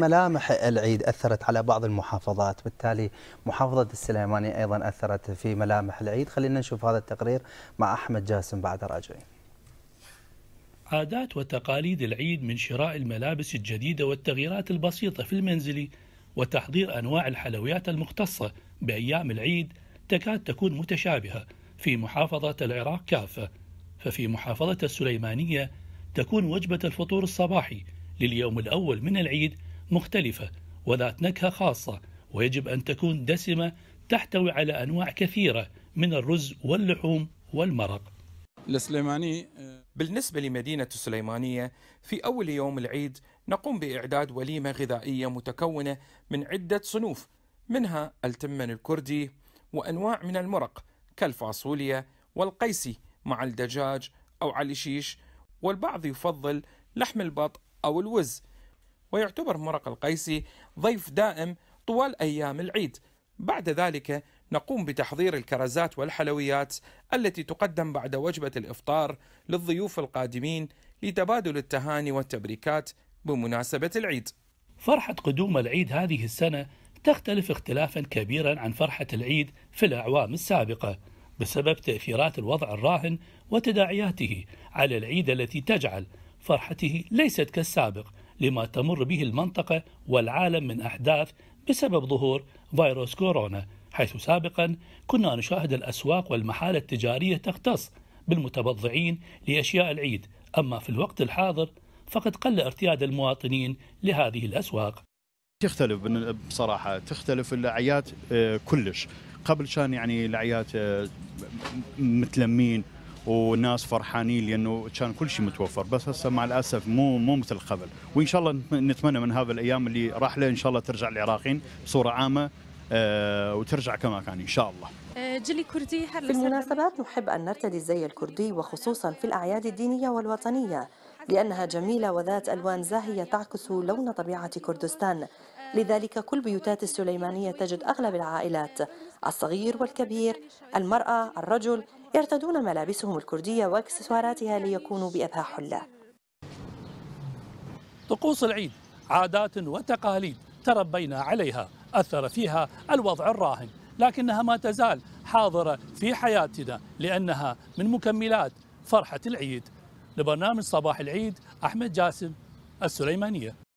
ملامح العيد أثرت على بعض المحافظات بالتالي محافظة السليمانية أيضا أثرت في ملامح العيد خلينا نشوف هذا التقرير مع أحمد جاسم بعد راجعين عادات وتقاليد العيد من شراء الملابس الجديدة والتغييرات البسيطة في المنزل وتحضير أنواع الحلويات المختصة بأيام العيد تكاد تكون متشابهة في محافظة العراق كافة ففي محافظة السليمانية تكون وجبة الفطور الصباحي لليوم الأول من العيد مختلفة وذات نكهة خاصة ويجب أن تكون دسمة تحتوي على أنواع كثيرة من الرز واللحوم والمرق السليماني آه، بالنسبة لمدينة السليمانية في أول يوم العيد نقوم بإعداد وليمة غذائية متكونة من عدة صنوف منها التمن الكردي وأنواع من المرق كالفاصوليا والقيسي مع الدجاج أو على الشيش والبعض يفضل لحم البط أو الوز ويعتبر مرق القيسي ضيف دائم طوال أيام العيد بعد ذلك نقوم بتحضير الكرزات والحلويات التي تقدم بعد وجبة الإفطار للضيوف القادمين لتبادل التهاني والتبريكات بمناسبة العيد فرحة قدوم العيد هذه السنة تختلف اختلافا كبيرا عن فرحة العيد في الأعوام السابقة بسبب تأثيرات الوضع الراهن وتداعياته على العيد التي تجعل فرحته ليست كالسابق لما تمر به المنطقة والعالم من أحداث بسبب ظهور فيروس كورونا حيث سابقا كنا نشاهد الأسواق والمحال التجارية تختص بالمتبضعين لأشياء العيد أما في الوقت الحاضر فقد قل ارتياد المواطنين لهذه الأسواق تختلف بصراحة تختلف الأعياد آه، كلش قبل كان يعني الأعياد آه، متلمين والناس فرحانين لانه كان كل شيء متوفر بس هسه مع الاسف مو مو مثل قبل وان شاء الله نتمنى من هذه الايام اللي راح له ان شاء الله ترجع العراقيين بصوره عامه آه وترجع كما كان ان شاء الله آه، جلي كردي في المناسبات نحب ان نرتدي الزي الكردي وخصوصا في الاعياد الدينيه والوطنيه لانها جميله وذات الوان زاهيه تعكس لون طبيعه كردستان لذلك كل بيوتات السليمانية تجد أغلب العائلات الصغير والكبير المرأة الرجل يرتدون ملابسهم الكردية واكسسواراتها ليكونوا بأبهى حلة طقوس العيد عادات وتقاليد تربينا عليها أثر فيها الوضع الراهن لكنها ما تزال حاضرة في حياتنا لأنها من مكملات فرحة العيد لبرنامج صباح العيد أحمد جاسم السليمانية